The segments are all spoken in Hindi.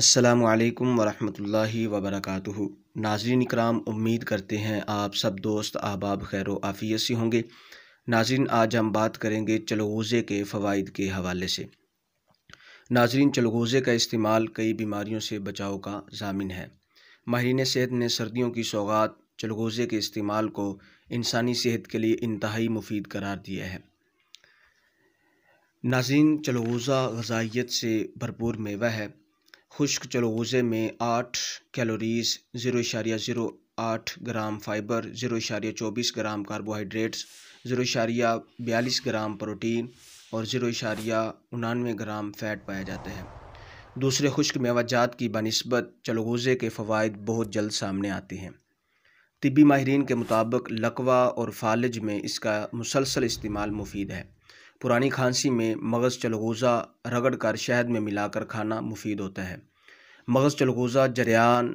असलकम वरहमल वबरक नाजरीन इकराम उम्मीद करते हैं आप सब दोस्त अहबाब खैर आफ़ियत से होंगे नाजरीन आज हम बात करेंगे चलगोज़े के फ़वाद के हवाले से नाजरीन चलगोज़े का इस्तेमाल कई बीमारियों से बचाव का जामिन है माहरीन सेहत ने सर्दियों की सौगात चलगोज़े के इस्तेमाल को इंसानी सेहत के लिए इंतहाई मुफीद करार दिया है नाजरीन चलगोज़ा गजाइत से भरपूर मेवा है खुश्क चलोगुज़े में आठ कैलोरीज़ ज़ीरो इशारिया ज़ीरो आठ ग्राम फाइबर ज़ीरो इशारिया चौबीस ग्राम कार्बोहाइड्रेट्स ज़ीरो इशारिया बयालीस ग्राम प्रोटीन और ज़ीरो इशारिया उनानवे ग्राम फ़ैट पाया जाता है दूसरे खुश्क मेवाजात की बनस्बत चलगोज़े के फ़वाद बहुत जल्द सामने आते हैं तबी माहरीन के मुताबिक लकवा और फालज में इसका मुसलसल इस्तेमाल मुफीद है पुरानी खांसी में मगज़ चलगोज़ा रगड़ कर शहद में मिलाकर खाना मुफीद होता है मगज़ चलगोज़ा जरियान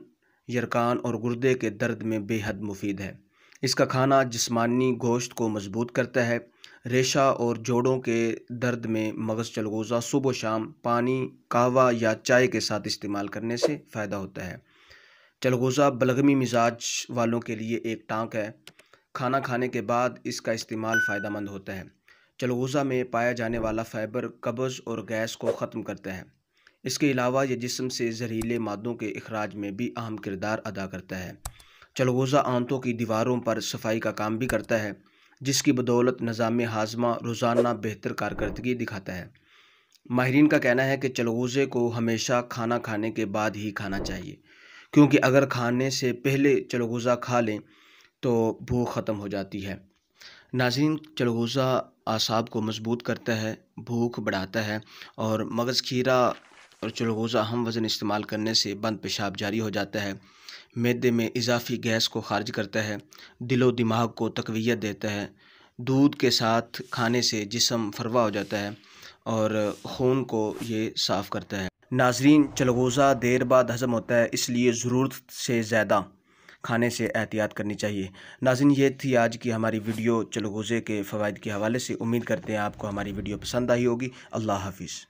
यरकान और गुर्दे के दर्द में बेहद मुफीद है इसका खाना जिस्मानी गोश्त को मजबूत करता है रेशा और जोड़ों के दर्द में मगज़ चलगोज़ा सुबह शाम पानी कहवा या चाय के साथ इस्तेमाल करने से फ़ायदा होता है चलगोज़ा बलगमी मिजाज वालों के लिए एक टाँक है खाना खाने के बाद इसका इस्तेमाल फ़ायदा मंद होता है चलगोज़ा में पाया जाने वाला फ़ाइबर कब्ज़ और गैस को ख़त्म करता है इसके अलावा यह जिसम से जहरीले मादों के अखराज में भी अहम किरदार अदा करता है चलगोज़ा आंतों की दीवारों पर सफाई का काम भी करता है जिसकी बदौलत निज़ाम हाजमा रोज़ाना बेहतर कारकर्दगी दिखाता है माहरीन का कहना है कि चलगोज़े को हमेशा खाना खाने के बाद ही खाना चाहिए क्योंकि अगर खाने से पहले चलगोज़ा खा लें तो भूख ख़त्म हो जाती है नाजीन चलगोज़ा आसाब को मजबूत करता है भूख बढ़ाता है और मगज़ खीरा और चलगोज़ा हम वज़न इस्तेमाल करने से बंद पेशाब जारी हो जाता है मैदे में इजाफी गैस को खारिज करता है दिलो दिमाग को तकवीत देता है दूध के साथ खाने से जिसम फरवा हो जाता है और खून को ये साफ़ करता है नाजरीन चलगोज़ा देर बाद हज़म होता है इसलिए ज़रूरत से ज़्यादा खाने से एहतियात करनी चाहिए नाजिन ये थी आज की हमारी वीडियो चलो गुज़े के फ़वाद के हवाले से उम्मीद करते हैं आपको हमारी वीडियो पसंद आई होगी अल्लाह हाफिज़